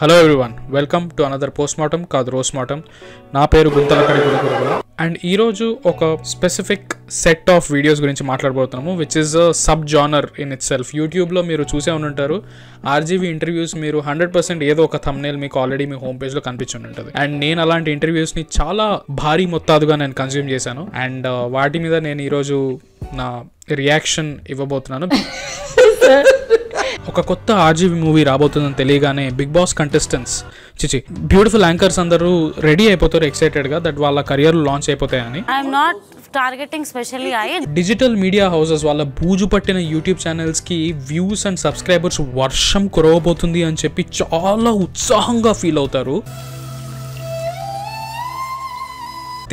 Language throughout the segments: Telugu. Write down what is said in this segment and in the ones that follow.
Hello everyone welcome to another postmortem కాదు రోస్ మార్టం నా పేరు గుంతల గురుగురు అండ్ ఈరోజు ఒక స్పెసిఫిక్ సెట్ ఆఫ్ వీడియోస్ గురించి మాట్లాడబోతున్నాము which is sub genre in itself యూట్యూబ్లో మీరు చూసే ఉంటారు ఆర్జీవీ ఇంటర్వ్యూస్ మీరు హండ్రెడ్ పర్సెంట్ ఏదో ఒక థమ్నేల్ మీకు ఆల్రెడీ మీ హోమ్ పేజ్లో కనిపించి ఉంటుంది అండ్ నేను అలాంటి ఇంటర్వ్యూస్ని చాలా భారీ మొత్తాదుగా నేను కన్స్యూమ్ చేశాను అండ్ uh, వాటి మీద నేను ఈరోజు నా రియాక్షన్ ఇవ్వబోతున్నాను ఒక కొత్త ఆర్జీవి మూవీ రాబోతుందని తెలియగానే బిగ్ బాస్ కంటెస్టెంట్స్ చిచి బ్యూటిఫుల్ యాంకర్స్ అందరూ రెడీ అయిపోతారు ఎక్సైటెడ్ గా దట్ వాళ్ళ కెరియర్ లాంచ్ అయిపోతాయని I'm not targeting specially I digital media houses వాళ్ళ బూజు పట్టిన యూట్యూబ్ ఛానల్స్ కి వ్యూస్ అండ్ సబ్స్క్రైబర్స్ వర్షం కురవబోతుంది అని చెప్పి చాలా ఉత్సాహంగా ఫీల్ అవుతారు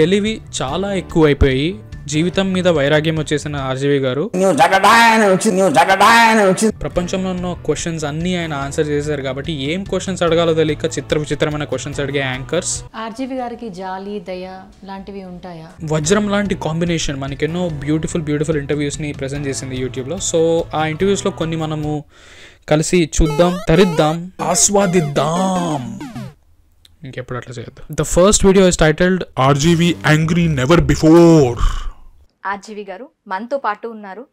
తెలివి చాలా ఎక్కువైపోయి జీవితం మీద వైరాగ్యం వచ్చేసిన ఆర్జీవి గారు ప్రపంచంలో ఉన్న క్వశ్చన్స్ అన్ని ఆయన ఆన్సర్ చేశారు కాబట్టి ఏం క్వశ్చన్స్ అడగాలో తెలియక చిత్ర విచిత్రమైన క్వశ్చన్స్ అడిగే యాంకర్స్ ఆర్జీవి గారికి జాలి దయ లాంటివి ఉంటాయా వజ్రం లాంటి కాంబినేషన్ మనకెన్నో బ్యూటిఫుల్ బ్యూటిఫుల్ ఇంటర్వ్యూస్ ని ప్రెసెంట్ చేసింది యూట్యూబ్ లో సో ఆ ఇంటర్వ్యూస్ లో కొన్ని మనము కలిసి చూద్దాం తరిద్దాం ఆస్వాదిద్దాం ఇంకెప్పుడు అట్లా చేయొద్దు the first video is titled RGV angry never before RGV గారు మనతో పాటు ఉన్నారు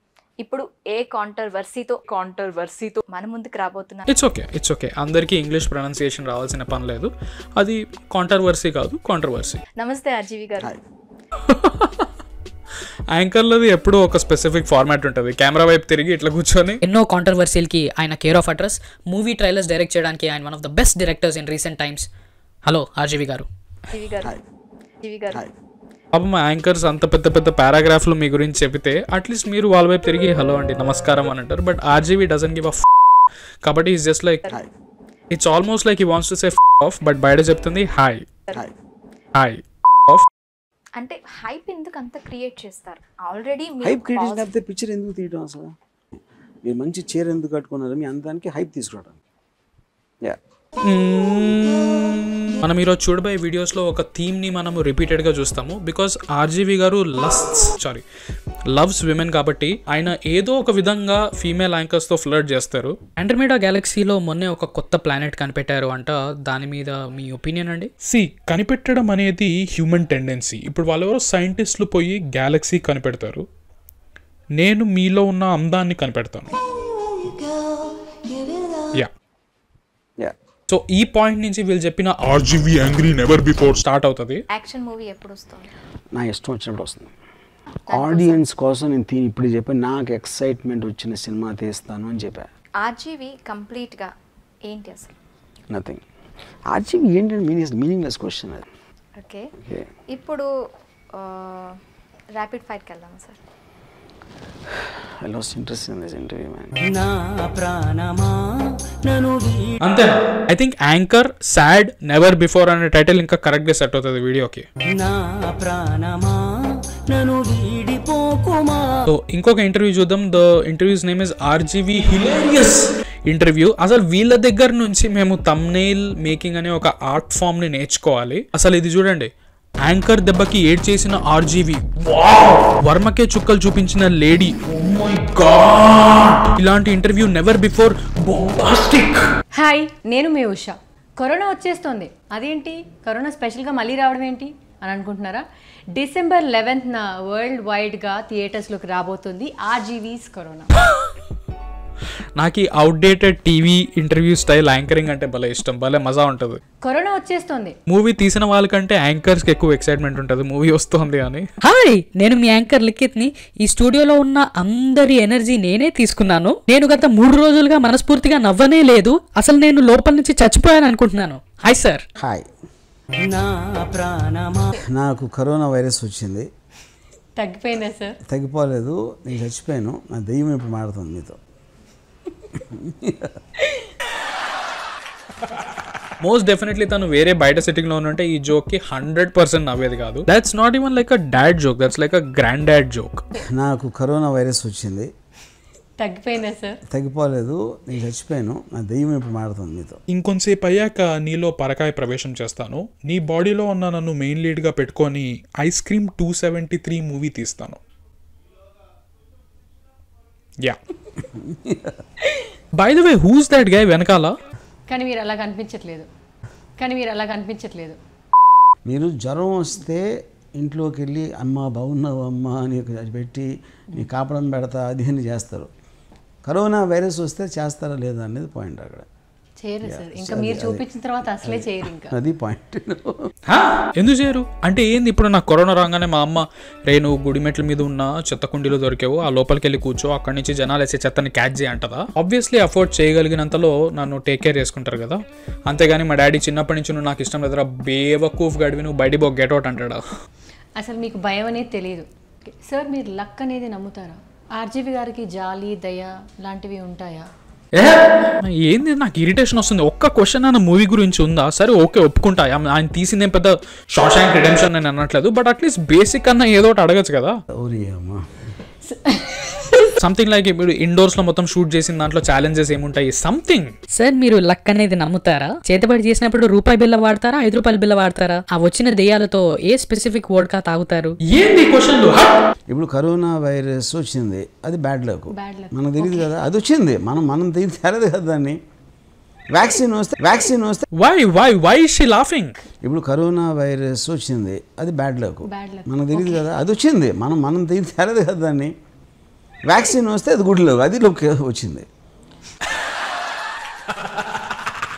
ఇప్పుడు ఏ కాంట్రవర్సీతో కాంట్రవర్సీతో మన ముందుకు రాబోతున్నారు ఇట్స్ ఓకే ఇట్స్ ఓకే అందరికీ ఇంగ్లీష్ ప్రొనౌన్సియేషన్ రావాల్సిన పని లేదు అది కాంట్రవర్సీ కాదు కాంట్రవర్సీ నమస్తే ఆర్జీవి గారు యాంకర్లది ఎప్పుడూ ఒక స్పెసిఫిక్ ఫార్మాట్ ఉంటుంది కెమెరా వైపు తిరిగి ఇట్లా కూర్చొని ఎన్నో కాంట్రవర్సీలకి ఆయన care of address movie trailers direct చేయడానికి ఆయన one of the best directors in recent times hello RGV గారు గారు గారు పాపం యాంకర్స్ అంత పెద్ద పెద్ద పారాగ్రాఫ్లు మీ గురించి చెబితే అట్లీస్ట్ మీరు వాళ్ళ వైపు తిరిగి హలో అండి నమస్కారం అని అంటారు but RGV doesn't give up కాబట్టి is just like it's almost like ఈ wants to safe off but బయట చెప్తుంది హాయ్ హాయ్ అంటే హైప్ ఎందుకు అంత క్రియేట్ చేస్తారు ఆల్రెడీ హైప్ క్రియేట్ చేసినప్పుడు పిక్చర్ ఎందుకు తీయడం అసలు మీరు మంచి చీర ఎందుకు కట్టుకున్నారు మీ అందానికి హైప్ తీసుకురావడం యా మనం ఈరోజు చూడబోయే వీడియోస్లో ఒక థీమ్ని మనము రిపీటెడ్గా చూస్తాము బికాస్ ఆర్జీవి గారు లస్ట్స్ సారీ లవ్స్ విమెన్ కాబట్టి ఆయన ఏదో ఒక విధంగా ఫీమేల్ యాంకర్స్తో ఫ్లర్ట్ చేస్తారు ఆండ్రమీడా గ్యాలక్సీలో మొన్నే ఒక కొత్త ప్లానెట్ కనిపెట్టారు అంట దాని మీద మీ ఒపీనియన్ అండి సి కనిపెట్టడం అనేది హ్యూమన్ టెండెన్సీ ఇప్పుడు వాళ్ళెవరు సైంటిస్టులు పోయి గ్యాలక్సీ కనిపెడతారు నేను మీలో ఉన్న అందాన్ని కనిపెడతాను యా యా సో ఈ పాయింట్ నుంచి వీళ్ళు చెప్పిన RGV angry never before start అవుతుంది యాక్షన్ మూవీ ఎప్పుడు వస్తుంది నా ఇష్టం వచ్చినప్పుడు వస్తుంది ఆడియన్స్ కోసం నేను దీని ఇప్పుడు చెప్పి నాకు ఎక్సైట్మెంట్ వచ్చిన సినిమా తీస్తాను అని చెప్పా ఆర్జీవి కంప్లీట్గా ఏంటి అసలు నథింగ్ ఆర్జీవి ఏంటంటే మీనింగ్ మీనింగ్లెస్ క్వశ్చన్ అది ఓకే ఇప్పుడు ర్యాపిడ్ ఫైర్కి వెళ్దాం సార్ ఐ నా ప్రాణమా నను I think anchor sad never before అనే టైటిల్ ఇంకా కరెక్ట్ గా సెట్ అవుతుంది వీడియోకి నా ప్రాణమా నను ఇంకొక ఇంటర్వ్యూ చూద్దాం the interview's name is RGV hilarious interview అసలు వీళ్ళ దగ్గర నుంచి మేము తమ్నైల్ మేకింగ్ అనే ఒక ఆర్ట్ ఫామ్ ని నేర్చుకోవాలి అసలు ఇది చూడండి యాంకర్ దెబ్బకి ఏడ్ చేసిన ఆర్జీవి వర్మకే చుక్కలు చూపించిన లేడీ ఇలాంటి ఇంటర్వ్యూ నెవర్ బిఫోర్ హాయ్ నేను మీ ఉషా కరోనా వచ్చేస్తోంది అదేంటి కరోనా స్పెషల్గా మళ్ళీ రావడం ఏంటి అని అనుకుంటున్నారా డిసెంబర్ నా వరల్డ్ వైడ్గా థియేటర్స్లోకి రాబోతుంది ఆర్జీవీస్ కరోనా నాకు ఈ outdated TV interview style anchoring అంటే భలే ఇష్టం భలే మజా ఉంటుంది కరోనా వచ్చేస్తుంది మూవీ తీసిన వాళ్ళకంటే యాంకర్స్ కి ఎక్కువ ఎక్సైట్మెంట్ ఉంటుంది మూవీ వస్తుంది అని హాయ్ నేను మీ యాంకర్ లిఖిత్ ని ఈ స్టూడియోలో ఉన్న అందరి ఎనర్జీ నేనే తీసుకున్నాను నేను గత మూడు రోజులుగా మనస్ఫూర్తిగా నవ్వనే లేదు అసలు నేను లోపల నుంచి చచ్చిపోయాను అనుకుంటున్నాను హాయ్ సార్ హాయ్ నాకు కరోనా వైరస్ వచ్చింది తగ్గిపోయిందా సార్ తగ్గిపోలేదు నేను చచ్చిపోయాను నా దెయ్యం ఇప్పుడు మారుతుంది మీతో మోస్ట్ డెఫినెట్లీ తను వేరే బయట సిట్టింగ్ లో ఉంటే ఈ జోక్ కి హండ్రెడ్ పర్సెంట్ నవ్వేది కాదు that's not even like a dad joke that's like a granddad joke నాకు కరోనా వైరస్ వచ్చింది తగ్గిపోయిందా సార్ తగ్గిపోలేదు నేను చచ్చిపోయాను నా దెయ్యం ఇప్పుడు మారుతుంది మీతో ఇంకొంతసేపు అయ్యాక నీలో పరకాయ ప్రవేశం చేస్తాను నీ బాడీలో ఉన్న నన్ను మెయిన్ లీడ్గా పెట్టుకొని ice cream two seventy three movie తీస్తాను yeah by the way who's that guy వెనకాల కానీ మీరు అలా కనిపించట్లేదు కానీ మీరు అలా కనిపించట్లేదు మీరు జ్వరం వస్తే ఇంట్లోకి వెళ్ళి అమ్మ బాగున్నావు అమ్మ అని పెట్టి నీ కాపడం పెడతా అది అని చేస్తారు కరోనా వైరస్ వస్తే చేస్తారా లేదా అనేది పాయింట్ అక్కడ మీరు చూపించిన తర్వాత అసలే చేయరు అది పాయింట్ ఎందుకు చేయరు అంటే ఏంది ఇప్పుడు నాకు కరోనా రాగానే మా అమ్మ రే నువ్వు గుడి మెట్ల మీద ఉన్న చెత్త కుండీలో దొరికావు ఆ లోపలికి వెళ్ళి కూర్చో అక్కడి నుంచి జనాలు వేసే చెత్తని క్యాచ్ చేయ అంటదా ఆబ్వియస్లీ అఫోర్డ్ చేయగలిగినంతలో నన్ను టేక్ కేర్ చేసుకుంటారు కదా అంతేగాని మా డాడీ చిన్నప్పటి నుంచి నువ్వు నాకు ఇష్టం లేదు బేవకూఫ్ గడివి నువ్వు బయట బో గెట్ అవుట్ అంటాడా అసలు మీకు భయం అనేది తెలియదు సార్ మీరు లక్ అనేది నమ్ముతారా ఆర్జీవి గారికి జాలి దయ లాంటివి ఉంటాయా ఏంది నాకు ఇరిటేషన్ వస్తుంది ఒక్క క్వశ్చన్ అన్న మూవీ గురించి ఉందా సరే ఓకే ఒప్పుకుంటా ఆయన తీసిందేం పెద్ద షార్ట్ రిడెంప్షన్ అని అనట్లేదు బట్ అట్లీస్ట్ బేసిక్ అన్న ఏదో ఒకటి అడగచ్చు కదా సంథింగ్ లైక్ మీరు ఇండోర్స్ లో మొత్తం షూట్ చేసిన దాంట్లో ఛాలెంజెస్ ఏముంటాయి సంథింగ్ సార్ మీరు లక్ అనేది నమ్ముతారా చేతబడి చేసినప్పుడు రూపాయి బిల్ల వాడతారా ఐదు రూపాయల బిల్ల వాడతారా ఆ వచ్చిన దేయాలతో ఏ స్పెసిఫిక్ వోడ్కా తాగుతారు ఏంది క్వశ్చన్లు ఇప్పుడు కరోనా వైరస్ వచ్చింది అది బ్యాడ్ లక్ మనకు తెలియదు కదా అది వచ్చింది మనం మనం తెలియదు కదా దాన్ని వ్యాక్సిన్ వస్తే వ్యాక్సిన్ వస్తే why why why she laughing ఇప్పుడు కరోనా వైరస్ వచ్చింది అది బ్యాడ్ లక్ మనకు తెలియదు కదా అది వచ్చింది మనం మనం తెలియదు కదా దాన్ని వ్యాక్సిన్ వస్తే అది గుడ్లు అది లోకి వచ్చింది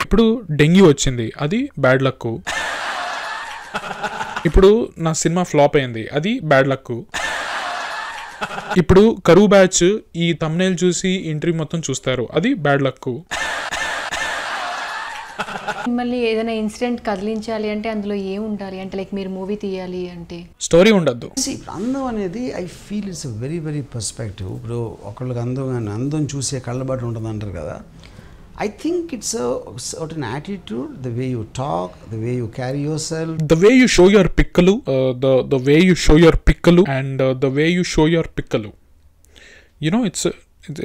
ఇప్పుడు డెంగ్యూ వచ్చింది అది బ్యాడ్ లక్ ఇప్పుడు నా సినిమా ఫ్లాప్ అయింది అది బ్యాడ్ లక్ ఇప్పుడు కరువు బ్యాచ్ ఈ తమ్నేల్ చూసి ఇంటర్వ్యూ మొత్తం చూస్తారు అది బ్యాడ్ లక్ మిమ్మల్ని ఏదైనా ఇన్సిడెంట్ కదిలించాలి అంటే అందులో ఏం ఉండాలి అంటే లైక్ మీరు మూవీ తీయాలి అంటే స్టోరీ ఉండద్దు అందం అనేది I feel it's very very perspective ఇప్పుడు ఒకళ్ళకి అందం కానీ అందం చూసే కళ్ళబాటు ఉంటుంది అంటారు కదా I think it's certain attitude the way you talk the way you carry yourself the way you show your పిక్కలు the the way you show your పిక్కలు and the way you show your పిక్కలు యునో ఇట్స్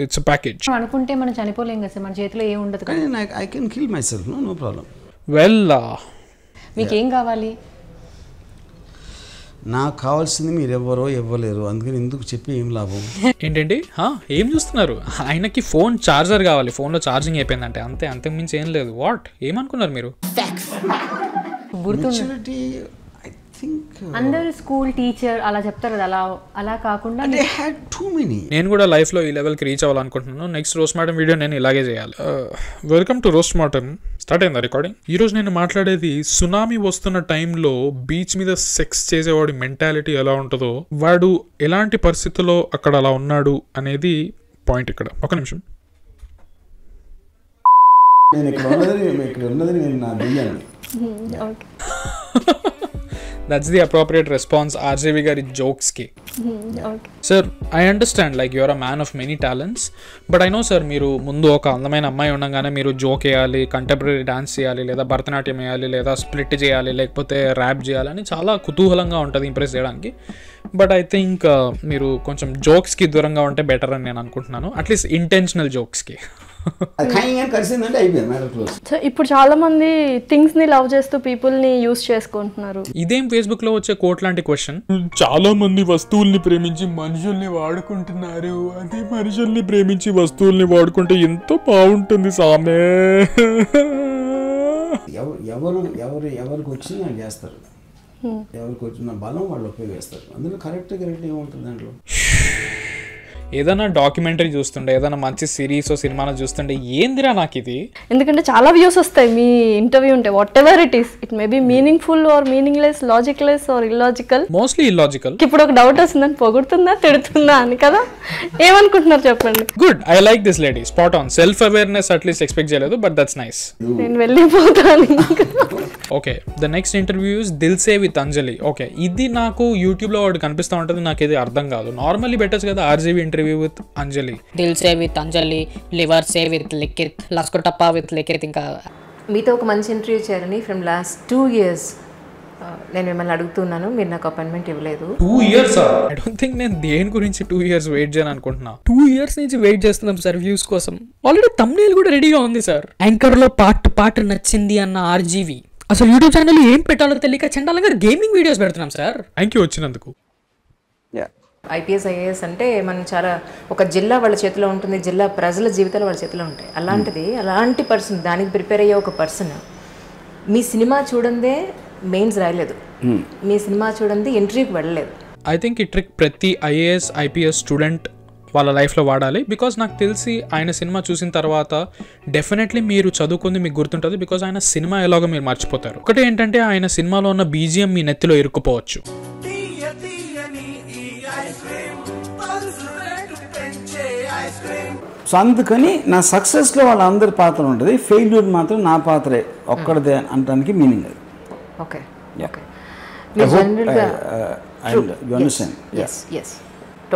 ఇట్స్ ప్యాకేజ్ అనుకుంటే మనం చనిపోలేం కదా సార్ మన చేతిలో ఏం ఉండదు కానీ I can kill myself no no problem well మీకు ఏం కావాలి నాకు కావాల్సింది మీరు ఎవ్వరో ఇవ్వలేరు అందుకని ఎందుకు చెప్పి ఏం లాభం ఏంటండి ఏం చూస్తున్నారు ఆయనకి ఫోన్ చార్జర్ కావాలి ఫోన్లో ఛార్జింగ్ అయిపోయిందంటే అంతే అంతకు మించి ఏం లేదు వాట్ ఏమనుకున్నారు మీరు థింక్ uh, అందరూ స్కూల్ టీచర్ అలా చెప్తారు కదా అలా అలా కాకుండా దే హ్యాడ్ టూ మెనీ నేను కూడా లైఫ్ లో ఈ లెవెల్ కి రీచ్ అవ్వాలనుకుంటున్నాను నెక్స్ట్ రోస్ట్ మార్టన్ వీడియో నేను ఇలాగే చేయాలి welcome to roast Marton start అయిందా రికార్డింగ్ ఈ రోజు నేను మాట్లాడేది సునామీ వస్తున్న టైంలో బీచ్ మీద సెక్స్ చేసేవాడి మెంటాలిటీ ఎలా ఉంటుందో వాడు ఎలాంటి పరిస్థితుల్లో అక్కడ అలా ఉన్నాడు అనేది పాయింట్ ఇక్కడ ఒక నిమిషం నేను ఇక్కడ ఉన్నది ఇక్కడ ఉన్నది నేను నా బియ్యాన్ని that's the appropriate response RGV గారి జోక్స్కి sir I understand like your a man of many talents but I know sir మీరు ముందు ఒక అందమైన అమ్మాయి ఉండగానే మీరు జోక్ వేయాలి కంటెంపరీ డాన్స్ చేయాలి లేదా భరతనాట్యం వేయాలి లేదా స్ప్లిట్ చేయాలి లేకపోతే ర్యాప్ చేయాలని చాలా కుతూహలంగా ఉంటుంది ఇంప్రెస్ చేయడానికి బట్ ఐ థింక్ మీరు కొంచెం జోక్స్కి దూరంగా ఉంటే బెటర్ అని నేను అనుకుంటున్నాను అట్లీస్ట్ ఇంటెన్షనల్ జోక్స్కి ఇప్పుడు చాలా మంది థింగ్స్ ని లవ్ చేస్తూ పీపుల్ ని యూస్ చేసుకుంటున్నారు ఇదేం ఫేస్బుక్ లో వచ్చే కోట్ లాంటి క్వశ్చన్ చాలా మంది వస్తువుల్ని ప్రేమించి మనుషుల్ని వాడుకుంటున్నారు అదే మనుషుల్ని ప్రేమించి వస్తువుల్ని వాడుకుంటే ఎంతో బాగుంటుంది సామే ఎవరు ఎవరు ఎవరికి వచ్చింది చేస్తారు ఎవరికి వచ్చిన బలం వాళ్ళు ఉపయోగిస్తారు అందులో కరెక్ట్ కరెక్ట్ ఏముంటుంది దాంట్లో ఏదైనా డాక్యుమెంటరీ చూస్తుండే ఏదైనా మంచి సిరీస్ సినిమాను చూస్తుండే ఏందిరా నాకు ఇది ఎందుకంటే చాలా వ్యూస్ వస్తాయి మీ ఇంటర్వ్యూ ఉంటే whatever it is it may be meaningful or meaningless logic less or illogical mostly illogical ఇప్పుడు ఒక డౌట్ వస్తుందని పొగుడుతుందా తిడుతుందా అని కదా ఏమనుకుంటున్నారు చెప్పండి good I like this lady spot on self awareness at least expect చేయలేదు బట్ దట్స్ నైస్ నేను వెళ్ళిపోతాను okay the next interview is Dilse with Anjali okay ఇది నాకు యూట్యూబ్లో వాడు కనిపిస్తూ ఉంటుంది నాకు ఇది అర్థం కాదు నార్మల్లీ బెటర్స్ కదా RGV interview with Anjali Dilse with Anjali liver సే విత్ లిక్కిత్ లస్కుటప్ప విత్ లిక్కిత్ ఇంకా మీతో ఒక మంచి ఇంటర్వ్యూ చేయాలని ఫ్రమ్ లాస్ట్ టూ ఇయర్స్ నేను మిమ్మల్ని అడుగుతున్నాను మీరు నాకు అపాయింట్మెంట్ ఇవ్వలేదు two years I don't think నేను దేని గురించి టూ ఇయర్స్ వెయిట్ చేయను అనుకుంటున్నా టూ ఇయర్స్ నుంచి వెయిట్ చేస్తున్నాం సార్ వ్యూస్ కోసం ఆల్రెడీ తమిళ కూడా రెడీగా ఉంది సార్ యాంకర్ లో పార్ట్ పార్ట్ నచ్చింది అన్న ఆర్జీవి అసలు యూట్యూబ్ ఛానల్ ఏం పెట్టాలో తెలియక గారు గేమింగ్ వీడియోస్ పెడుతున్నాం సార్ థ్యాంక్ యూ వచ్చినందుకు ఐపీఎస్ ఐఏఎస్ అంటే మనం చాలా ఒక జిల్లా వాళ్ళ చేతిలో ఉంటుంది జిల్లా ప్రజల జీవితాలు వాళ్ళ చేతిలో ఉంటాయి అలాంటిది hmm. అలాంటి పర్సన్ దానికి ప్రిపేర్ అయ్యే ఒక పర్సన్ మీ సినిమా చూడందే మెయిన్స్ రాయలేదు hmm. మీ సినిమా చూడండి ఎంట్రీకి వెళ్ళలేదు ఐ థింక్ ఈ ట్రిక్ ప్రతి ఐఏఎస్ ఐపీఎస్ స్టూడెంట్ వాళ్ళ లైఫ్లో వాడాలి బికాజ్ నాకు తెలిసి ఆయన సినిమా చూసిన తర్వాత డెఫినెట్లీ మీరు చదువుకుంది మీకు గుర్తుంటుంది బికాజ్ ఆయన సినిమా ఎలాగో మీరు మర్చిపోతారు ఒకటి ఏంటంటే ఆయన సినిమాలో ఉన్న బీజిఎం మీ నెత్తిలో ఇరుక్కుపోవచ్చు సో అందుకని నా సక్సెస్లో వాళ్ళందరి పాత్ర ఉంటుంది ఫెయిల్యూర్ మాత్రం నా పాత్రే ఒక్కడదే hmm. అనడానికి మీనింగ్ అది okay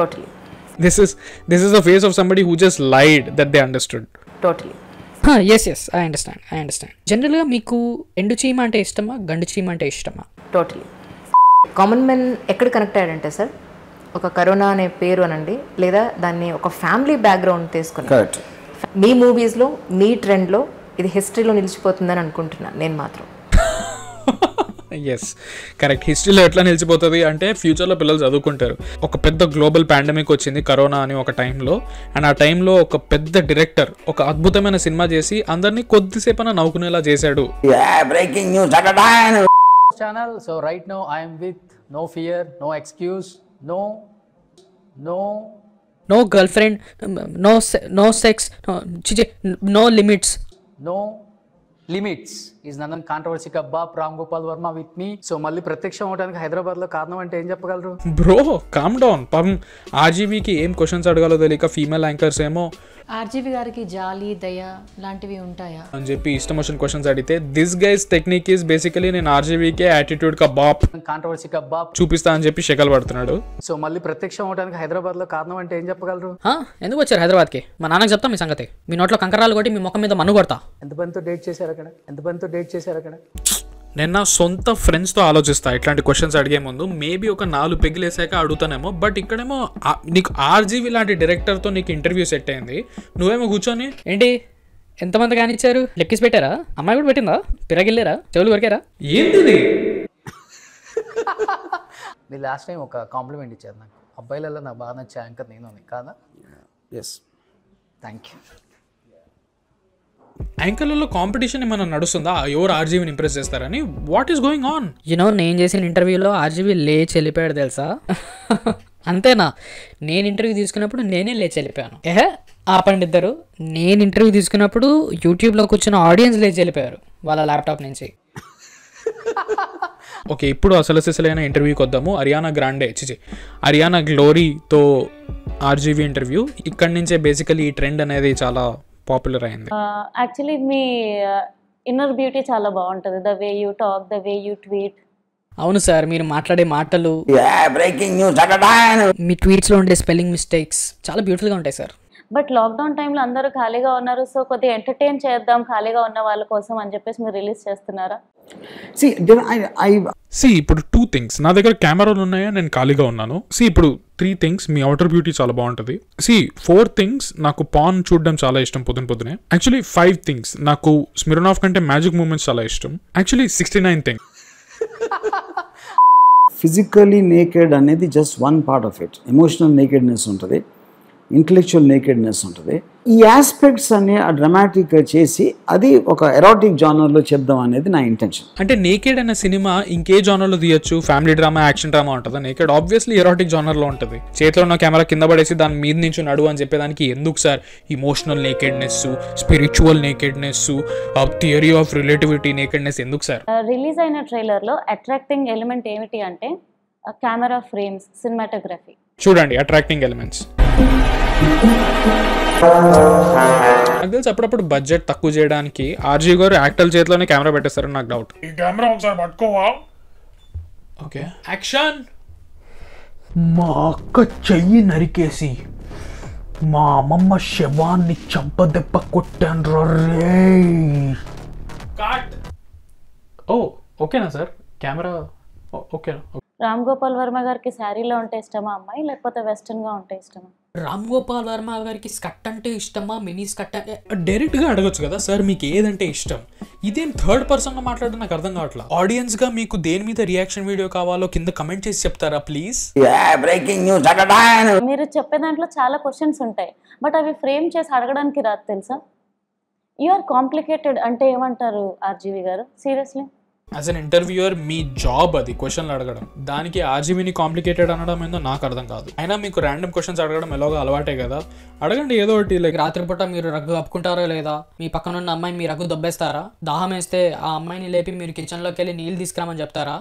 okay this is this is the face of somebody who just lied that they understood totally yes yes I understand I understand జనరల్గా మీకు ఎండు చీమ అంటే ఇష్టమా గండు చీమ అంటే ఇష్టమా టోటలీ కామన్ మెన్ ఎక్కడ కనెక్ట్ అయ్యాడంటే సార్ ఒక కరోనా అనే పేరు అనండి లేదా దాన్ని ఒక ఫ్యామిలీ బ్యాక్గ్రౌండ్ తీసుకుని మీ మూవీస్లో మీ ట్రెండ్లో ఇది హిస్టరీలో నిలిచిపోతుందని అనుకుంటున్నాను నేను మాత్రం ఎస్ కరెక్ట్ హిస్టరీలో ఎట్లా నిలిచిపోతుంది అంటే ఫ్యూచర్లో పిల్లలు చదువుకుంటారు ఒక పెద్ద గ్లోబల్ పాండమిక్ వచ్చింది కరోనా అని ఒక టైంలో అండ్ ఆ టైంలో ఒక పెద్ద డైరెక్టర్ ఒక అద్భుతమైన సినిమా చేసి అందరినీ కొద్దిసేపన నవ్వుకునేలా చేశాడు breaking news channel so right no I'm with no fear no excuse no no no girlfriend no no sex no limits no limits is Nandan controversy కబ్బా Ram Gopal Varma with me so మళ్ళీ ప్రత్యక్షం అవడానికి హైదరాబాద్ లో కారణం అంటే ఏం చెప్పగలరు బ్రో కామ్ డౌన్ పం ఆర్జీవీకి ఏం క్వశ్చన్స్ అడగాలో తెలియక ఫీమేల్ యాంకర్స్ ఏమో ఆర్జీవి గారికి జాలి దయ లాంటివి ఉంటాయా అని చెప్పి ఇష్టం వచ్చిన క్వశ్చన్స్ అడిగితే this guy's technique is basically నేను ఆర్జీవీకే యాటిట్యూడ్ కా బాప్ కాంట్రవర్సీ కా బాప్ చూపిస్తా అని చెప్పి శకల్ పడుతున్నాడు సో మళ్ళీ ప్రత్యక్షం అవడానికి హైదరాబాద్ లో కారణం అంటే ఏం చెప్పగలరు ఎందుకు వచ్చారు హైదరాబాద్ కి మా నాన్నకి చెప్తా మీ సంగతి మీ నోట్లో కంకరాలు కొట్టి మీ ముఖం మీద మన్ను కొడతా ఎంత డేట్ చేశారు అక్కడ ఎంతమందితో డేట్ చేశారు అక్కడ నేను నా సొంత ఫ్రెండ్స్తో ఆలోచిస్తా ఇట్లాంటి క్వశ్చన్స్ అడిగే ముందు మేబీ ఒక నాలుగు పెగిలేసాక అడుగుతానేమో బట్ ఇక్కడేమో నీకు ఆర్జీవి లాంటి డైరెక్టర్తో నీకు ఇంటర్వ్యూ సెట్ అయింది నువ్వేమో కూర్చొని ఏంటి ఎంతమంది కానిచ్చారు లెక్కిసి పెట్టారా అమ్మాయి కూడా పెట్టిందా పిరగిల్లేరా చెవులు కొరికారా ఏంటిది నీ లాస్ట్ టైం ఒక కాంప్లిమెంట్ ఇచ్చారు నాకు అబ్బాయిలలో నాకు బాగా నచ్చే యాంకర్ నేను కాదా ఎస్ థ్యాంక్ యూ యాంకర్లలో కాంపిటీషన్ ఏమైనా నడుస్తుందా ఎవరు ఆర్జీవీని ఇంప్రెస్ చేస్తారని what is going on you know నేను చేసిన ఇంటర్వ్యూలో ఆర్జీవీ లేచి వెళ్ళిపోయాడు తెలుసా అంతేనా నేను ఇంటర్వ్యూ తీసుకున్నప్పుడు నేనే లేచి వెళ్ళిపోయాను ఏ ఆపండి ఇద్దరు నేను ఇంటర్వ్యూ తీసుకున్నప్పుడు యూట్యూబ్లోకి వచ్చిన ఆడియన్స్ లేచి వెళ్ళిపోయారు వాళ్ళ ల్యాప్టాప్ నుంచి ఓకే ఇప్పుడు అసలు అసలైన ఇంటర్వ్యూకి వద్దాము హర్యానా గ్రాండే చిచి హర్యానా గ్లోరీతో ఆర్జీవీ ఇంటర్వ్యూ ఇక్కడి నుంచే బేసికలీ ఈ ట్రెండ్ అనేది చాలా పాపులర్ అయింది యాక్చువల్లీ మీ ఇన్నర్ బ్యూటీ చాలా బాగుంటుంది the way you talk the way you tweet అవును సార్ మీరు మాట్లాడే మాటలు బ్రేకింగ్ న్యూస్ మీ ట్వీట్స్ లో ఉండే స్పెల్లింగ్ మిస్టేక్స్ చాలా బ్యూటిఫుల్ గా ఉంటాయి సార్ బట్ లాక్డౌన్ టైంలో అందరూ ఖాళీగా ఉన్నారు సో కొద్దిగా ఎంటర్టైన్ చేద్దాం ఖాళీగా ఉన్న వాళ్ళ కోసం అని చెప్పేసి మీరు రిలీజ్ చేస్తున్నారా సి ఇప్పుడు టూ థింగ్స్ నా దగ్గర కెమెరాలు ఉన్నాయా నేను ఖాళీగా ఉన్నాను సి ఇప్పుడు త్రీ థింగ్స్ మీ అవుటర్ బ్యూటీ చాలా బాగుంటుంది సి ఫోర్ థింగ్స్ నాకు పాన్ చూడడం చాలా ఇష్టం పొద్దున పొద్దునే యాక్చువల్లీ ఫైవ్ థింగ్స్ నాకు స్మిరన్ ఆఫ్ కంటే మ్యాజిక్ మూమెంట్స్ చాలా ఇష్టం actually sixty nine thing physically naked అనేది just one part of it emotional nakedness ఉంటుంది ఇంటలెక్చువల్ నేకెడ్నెస్ ఉంటుంది ఈ ఆస్పెక్ట్స్ అన్ని ఆ డ్రమాటిక్ చేసి అది ఒక ఎరాటిక్ జానర్లో చెప్దాం అనేది నా ఇంటెన్షన్ అంటే నేకెడ్ అనే సినిమా ఇంకే జానర్లో తీయచ్చు ఫ్యామిలీ డ్రామా యాక్షన్ డ్రామా ఉంటుంది నేకెడ్ ఆబ్వియస్లీ ఎరాటిక్ జానర్లో ఉంటుంది చేతిలో ఉన్న కెమెరా కింద పడేసి దాని మీద నుంచి నడు అని చెప్పేదానికి ఎందుకు sir emotional nakedness spiritual nakedness theory of relativity nakedness ఎందుకు సార్ రిలీజ్ అయిన ట్రైలర్లో అట్రాక్టింగ్ ఎలిమెంట్ ఏమిటి అంటే కెమెరా ఫ్రేమ్స్ సినిమాటోగ్రఫీ చూడండి అట్రాక్టింగ్ ఎలిమెంట్స్ తెలిసి అప్పుడప్పుడు బడ్జెట్ తక్కువ చేయడానికి ఆర్జీ గారు యాక్టర్ చేతిలోనే కెమెరా పెట్టేస్తారని నాకు డౌట్ ఈ కెమెరా ఒకసారి పట్టుకోవా ఓకే యాక్షన్ మా అక్క చెయ్యి నరికేసి మా అమ్మమ్మ శవాన్ని చంపదెబ్బ కొట్టాను రే ఓ ఓకేనా oh, సార్ కెమెరా ఓకేనా oh, రామ్ గోపాల్ వర్మ గారికి శారీలో ఉంటే ఇష్టమా అమ్మాయి లేకపోతే గా ఉంటే ఇష్టమా రామ్ గోపాల్ వర్మ గారికి స్కట్ అంటే ఇష్టమా మినీ స్కట్ అంటే గా అడగొచ్చు కదా సార్ మీకు ఏదంటే ఇష్టం ఇదేం థర్డ్ పర్సన్ గా మాట్లాడడం నాకు అర్థం కావట్లేదు ఆడియన్స్గా మీకు దేని మీద రియాక్షన్ వీడియో కావాలో కింద కమెంట్ చేసి చెప్తారా ప్లీజ్ మీరు చెప్పే దాంట్లో చాలా క్వశ్చన్స్ ఉంటాయి బట్ అవి ఫ్రేమ్ చేసి అడగడానికి రాదు తెలుసా యు ఆర్ కాంప్లికేటెడ్ అంటే ఏమంటారు ఆర్జీవి గారు సీరియస్లీ యాజ్ అన్ ఇంటర్వ్యూయర్ మీ జాబ్ అది క్వశ్చన్లు అడగడం దానికి ఆర్జీబీని కాంప్లికేటెడ్ అనడం ఏందో నాకు అర్థం కాదు అయినా మీకు ర్యాండమ్ క్వశ్చన్స్ అడగడం ఎలాగో అలవాటే కదా అడగండి ఏదో ఒకటి లైక్ రాత్రిపూట మీరు రగ్గు కప్పుకుంటారో లేదా మీ పక్కన ఉన్న అమ్మాయిని మీ రగ్గు దొబ్బేస్తారా దాహం వేస్తే ఆ అమ్మాయిని లేపి మీరు కిచెన్లోకి వెళ్ళి నీళ్ళు తీసుకురామని చెప్తారా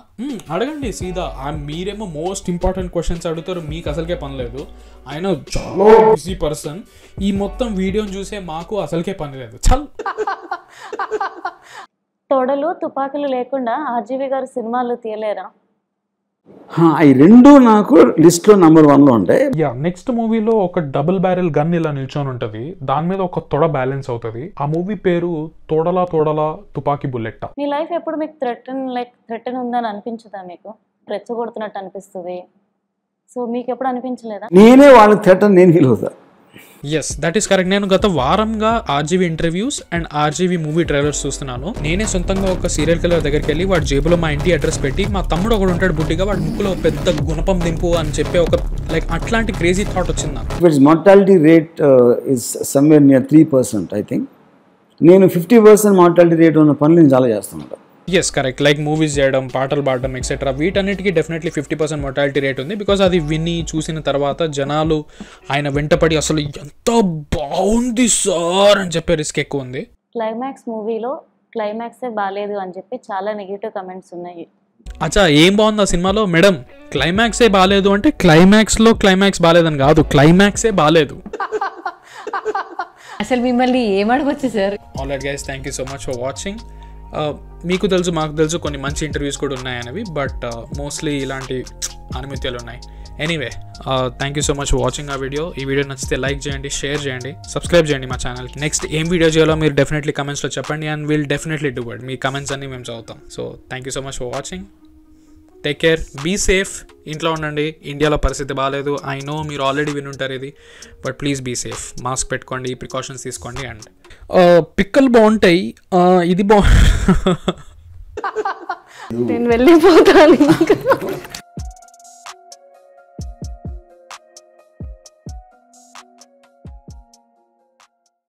అడగండి సీదా మీరేమో మోస్ట్ ఇంపార్టెంట్ క్వశ్చన్స్ అడుగుతారు మీకు అసలుకే పని లేదు ఆయన చాలా బిజీ పర్సన్ ఈ మొత్తం వీడియోని చూసే మాకు అసలుకే పని లేదు చల్ తొడలు తుపాకులు లేకుండా ఆర్జీవి గారు సినిమాలు తీయలేరా ఈ రెండు నాకు లిస్ట్ లో నంబర్ వన్ లో ఉంటాయి యా నెక్స్ట్ మూవీలో ఒక డబుల్ బ్యారెల్ గన్ ఇలా నిల్చొని ఉంటది దాని మీద ఒక తొడ బ్యాలెన్స్ అవుతుంది ఆ మూవీ పేరు తోడలా తోడలా తుపాకీ బుల్లెట్ మీ లైఫ్ ఎప్పుడు మీకు థ్రెటన్ లైక్ థ్రెటన్ ఉందని అనిపించదా మీకు రెచ్చగొడుతున్నట్టు అనిపిస్తుంది సో మీకు ఎప్పుడు అనిపించలేదా నేనే వాళ్ళ థ్రెటన్ నేను ఫీల్ అవుతా ఎస్ దట్ ఈస్ కరెక్ట్ నేను గత వారంగా RGV interviews and RGV movie trailers చూస్తున్నాను నేనే సొంతంగా ఒక సీరియల్ కిల్లర్ దగ్గరికి వెళ్ళి వాడు జేబులో మా ఇంటి అడ్రస్ పెట్టి మా తమ్ముడు ఒకడు ఉంటాడు బుడ్డిగా వాడి ముక్కులో పెద్ద గుణపం దింపు అని చెప్పే ఒక లైక్ అట్లాంటి క్రేజీ థాట్ వచ్చింది నాకు it's mortality rate is somewhere near three percent I think నేను ఫిఫ్టీ పర్సెంట్ మార్టాలిటీ రేట్ ఉన్న పనులు నేను చాలా చేస్తాను ఎస్ కరెక్ట్ లైక్ మూవీస్ చేయడం పాటలు పాడడం ఎక్సెట్రా వీటన్నిటికీ definitely fifty percent mortality rate ఉంది బికాస్ అది విని చూసిన తర్వాత జనాలు ఆయన వెంటపడి అసలు ఎంత బాగుంది సార్ అని చెప్పే రిస్క్ ఎక్కువ ఉంది క్లైమాక్స్ మూవీలో క్లైమాక్స్ బాగాలేదు అని చెప్పి చాలా నెగిటివ్ కమెంట్స్ ఉన్నాయి అచ్చా ఏం బాగుంది ఆ సినిమాలో మేడం ఏ బాగాలేదు అంటే క్లైమాక్స్లో క్లైమాక్స్ బాగాలేదని కాదు క్లైమాక్స్ ఏ బాగాలేదు అసలు మిమ్మల్ని ఏమడవచ్చు sir all right guys thank you so much for watching మీకు తెలుసు మాకు తెలుసు కొన్ని మంచి ఇంటర్వ్యూస్ కూడా ఉన్నాయి అనేవి బట్ మోస్ట్లీ ఇలాంటి అనుమతులు ఉన్నాయి anyway thank you so much watching ఆ వీడియో ఈ వీడియో నచ్చితే లైక్ చేయండి షేర్ చేయండి సబ్స్క్రైబ్ చేయండి మా ఛానల్కి నెక్స్ట్ ఏం వీడియో చేయాలో మీరు డెఫినెట్లీ కమెంట్స్లో చెప్పండి and will definitely do but మీ కమెంట్స్ అన్ని మేము చదువుతాం so thank you so much for watching take care be safe ఇంట్లో ఉండండి ఇండియాలో పరిస్థితి బాగాలేదు ఐ నో మీరు ఆల్రెడీ వినుంటారు ఇది but please be safe mask పెట్టుకోండి ప్రికాషన్స్ తీసుకోండి అండ్ పిక్కలు బాగుంటాయి ఇది బాగుంటుంది నేను వెళ్ళిపోతాను